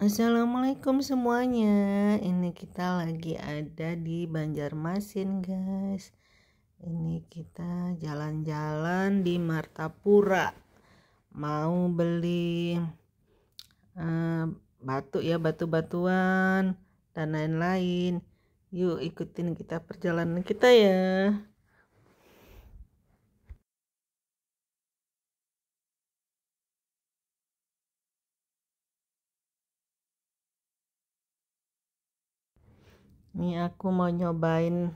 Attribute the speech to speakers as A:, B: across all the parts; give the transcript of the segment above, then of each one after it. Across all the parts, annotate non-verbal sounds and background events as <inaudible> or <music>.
A: Assalamualaikum semuanya Ini kita lagi ada di Banjarmasin guys Ini kita jalan-jalan di Martapura Mau beli uh, batu ya batu-batuan dan lain-lain Yuk ikutin kita perjalanan kita ya Ini aku mau nyobain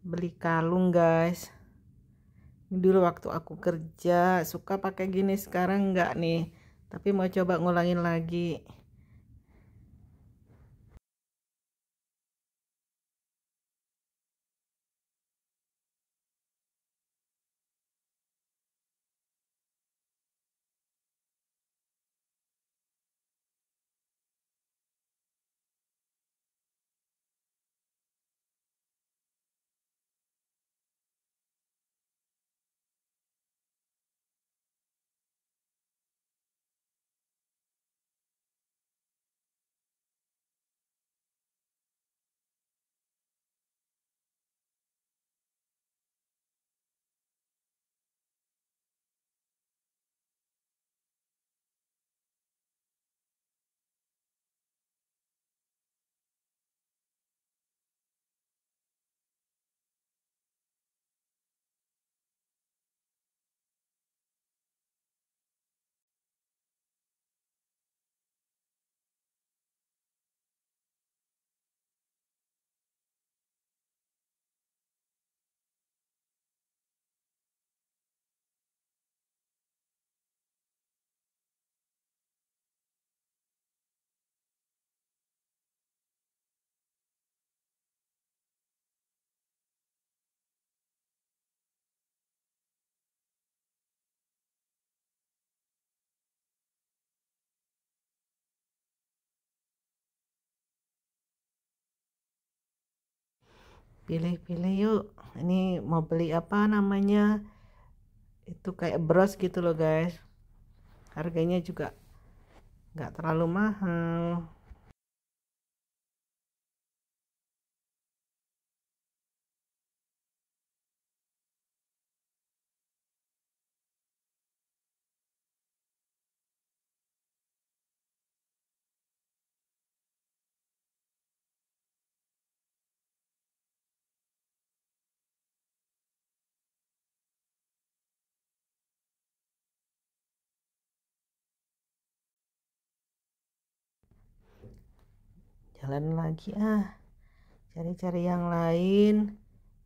A: beli kalung guys. Ini dulu waktu aku kerja suka pakai gini sekarang enggak nih. Tapi mau coba ngulangin lagi. pilih-pilih yuk ini mau beli apa namanya itu kayak bros gitu loh guys harganya juga nggak terlalu mahal jalan lagi ah cari-cari yang lain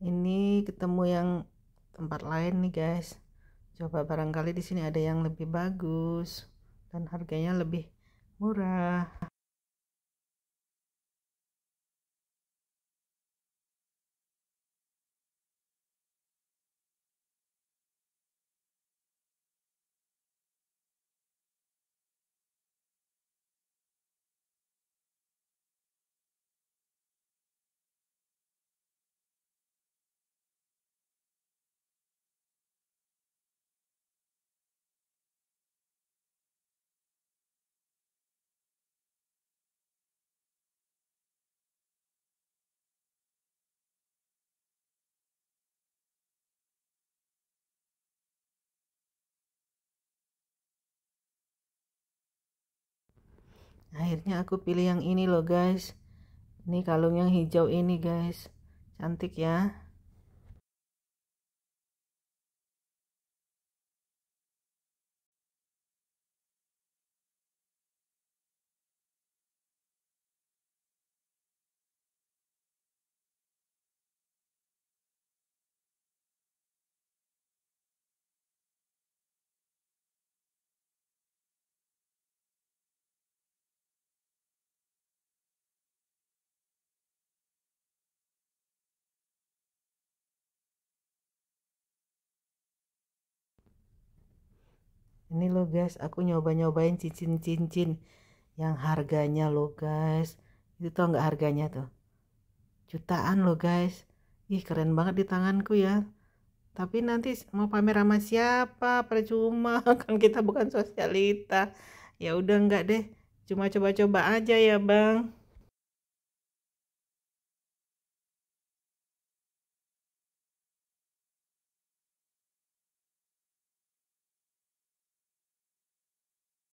A: ini ketemu yang tempat lain nih guys coba barangkali di sini ada yang lebih bagus dan harganya lebih murah akhirnya aku pilih yang ini loh guys ini kalung yang hijau ini guys cantik ya ini loh guys aku nyoba-nyobain cincin-cincin yang harganya loh guys itu tau nggak harganya tuh jutaan loh guys ih keren banget di tanganku ya tapi nanti mau pamer sama siapa percuma <laughs> kan kita bukan sosialita ya udah nggak deh cuma coba-coba aja ya bang